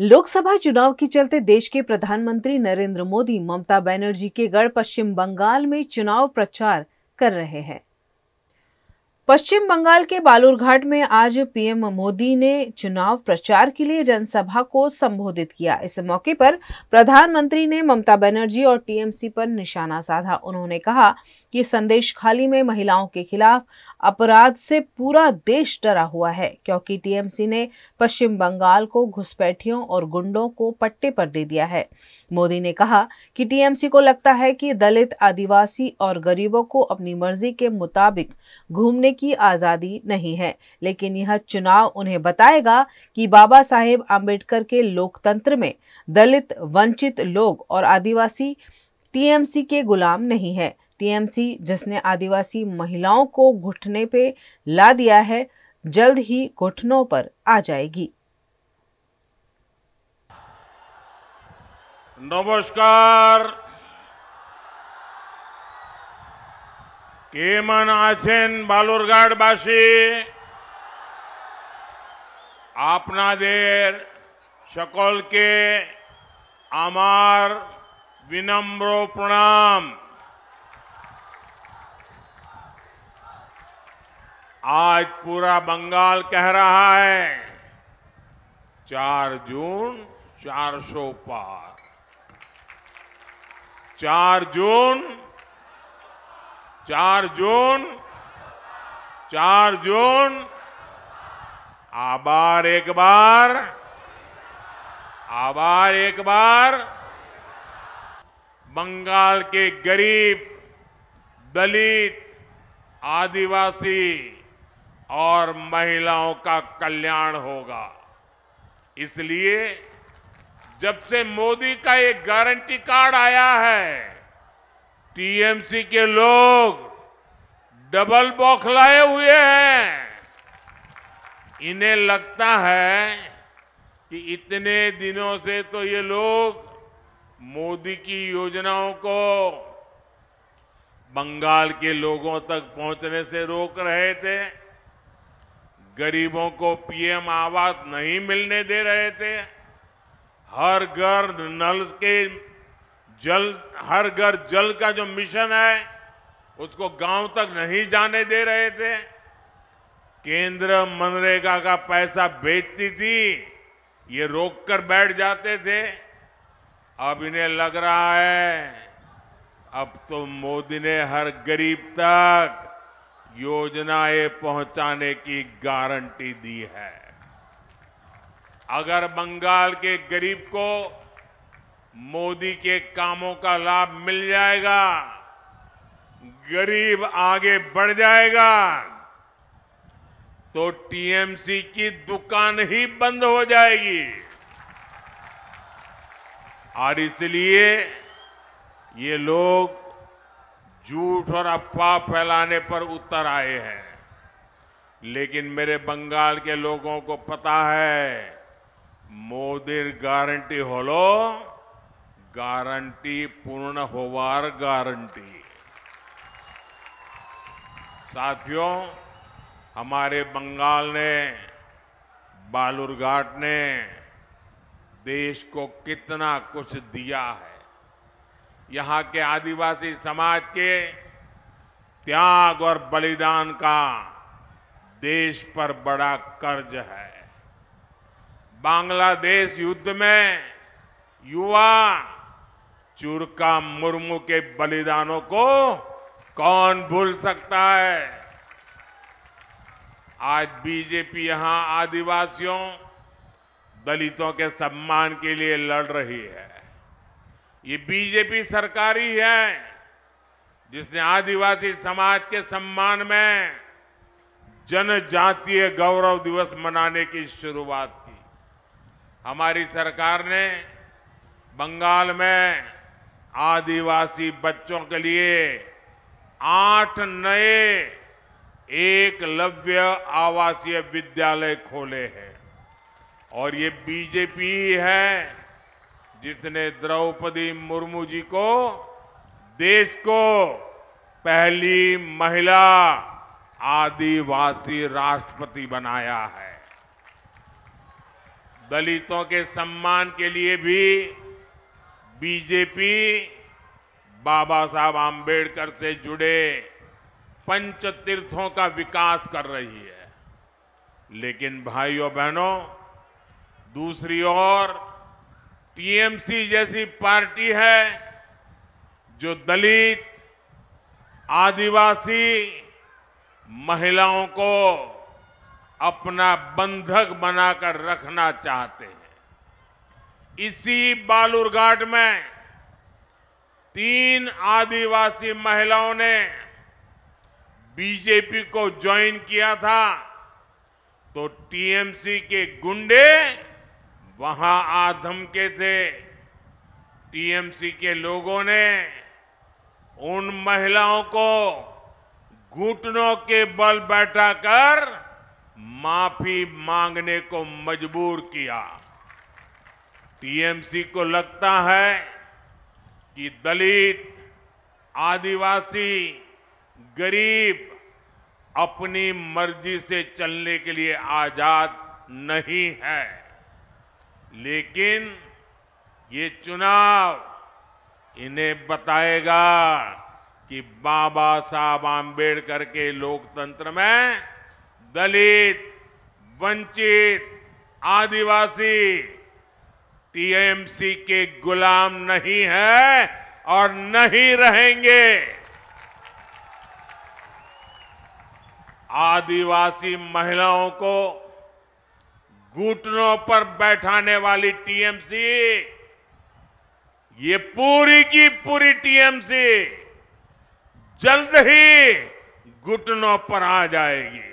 लोकसभा चुनाव के चलते देश के प्रधानमंत्री नरेंद्र मोदी ममता बनर्जी के गढ़ पश्चिम बंगाल में चुनाव प्रचार कर रहे हैं पश्चिम बंगाल के बालूरघाट में आज पीएम मोदी ने चुनाव प्रचार के लिए जनसभा को संबोधित किया इस मौके पर प्रधानमंत्री ने ममता बनर्जी और टीएमसी पर निशाना साधा उन्होंने कहा कि संदेश खाली में महिलाओं के खिलाफ अपराध से पूरा देश डरा हुआ है क्योंकि टीएमसी ने पश्चिम बंगाल को घुसपैठियों और गुंडों को पट्टे पर दे दिया है मोदी ने कहा कि टीएमसी को लगता है कि दलित आदिवासी और गरीबों को अपनी मर्जी के मुताबिक घूमने की आज़ादी नहीं है लेकिन यह चुनाव उन्हें बताएगा कि बाबा साहेब आम्बेडकर के लोकतंत्र में दलित वंचित लोग और आदिवासी टीएमसी के गुलाम नहीं है टीएमसी जिसने आदिवासी महिलाओं को घुटने पे ला दिया है जल्द ही घुटनों पर आ जाएगी नमस्कार केमन आलुरघाटवासी अपन सकल के आमार विनम्र प्रणाम आज पूरा बंगाल कह रहा है चार जून चार सौ पार चार जून चार जून चार जून आबार एक बार आबार एक बार बंगाल के गरीब दलित आदिवासी और महिलाओं का कल्याण होगा इसलिए जब से मोदी का ये गारंटी कार्ड आया है टीएमसी के लोग डबल बौखलाए हुए हैं इन्हें लगता है कि इतने दिनों से तो ये लोग मोदी की योजनाओं को बंगाल के लोगों तक पहुंचने से रोक रहे थे गरीबों को पीएम आवास नहीं मिलने दे रहे थे हर घर नल के जल हर घर जल का जो मिशन है उसको गांव तक नहीं जाने दे रहे थे केंद्र मनरेगा का पैसा बेचती थी ये रोक कर बैठ जाते थे अब इन्हें लग रहा है अब तो मोदी ने हर गरीब तक योजनाएं पहुंचाने की गारंटी दी है अगर बंगाल के गरीब को मोदी के कामों का लाभ मिल जाएगा गरीब आगे बढ़ जाएगा तो टीएमसी की दुकान ही बंद हो जाएगी और इसलिए ये लोग झूठ और अफवाह फैलाने पर उतर आए हैं लेकिन मेरे बंगाल के लोगों को पता है मोदी गारंटी होलो गारंटी पूर्ण होवार गारंटी साथियों हमारे बंगाल ने बालुरघाट ने देश को कितना कुछ दिया है यहाँ के आदिवासी समाज के त्याग और बलिदान का देश पर बड़ा कर्ज है बांग्लादेश युद्ध में युवा चूरका मुर्मू के बलिदानों को कौन भूल सकता है आज बीजेपी यहां आदिवासियों दलितों के सम्मान के लिए लड़ रही है ये बीजेपी सरकार ही है जिसने आदिवासी समाज के सम्मान में जनजातीय गौरव दिवस मनाने की शुरुआत की हमारी सरकार ने बंगाल में आदिवासी बच्चों के लिए आठ नए एक लव्य आवासीय विद्यालय खोले हैं और ये बीजेपी है जिसने द्रौपदी मुर्मू जी को देश को पहली महिला आदिवासी राष्ट्रपति बनाया है दलितों के सम्मान के लिए भी बीजेपी बाबा साहब आम्बेडकर से जुड़े पंच तीर्थों का विकास कर रही है लेकिन भाइयों बहनों दूसरी ओर टीएमसी जैसी पार्टी है जो दलित आदिवासी महिलाओं को अपना बंधक बनाकर रखना चाहते हैं इसी बालूरघाट में तीन आदिवासी महिलाओं ने बीजेपी को ज्वाइन किया था तो टीएमसी के गुंडे वहां आ धमके थे टीएमसी के लोगों ने उन महिलाओं को घुटनों के बल बैठाकर माफी मांगने को मजबूर किया टीएमसी को लगता है कि दलित आदिवासी गरीब अपनी मर्जी से चलने के लिए आजाद नहीं है लेकिन ये चुनाव इन्हें बताएगा कि बाबा साहब आम्बेडकर के लोकतंत्र में दलित वंचित आदिवासी टीएमसी के गुलाम नहीं है और नहीं रहेंगे आदिवासी महिलाओं को घुटनों पर बैठाने वाली टीएमसी ये पूरी की पूरी टीएमसी जल्द ही घुटनों पर आ जाएगी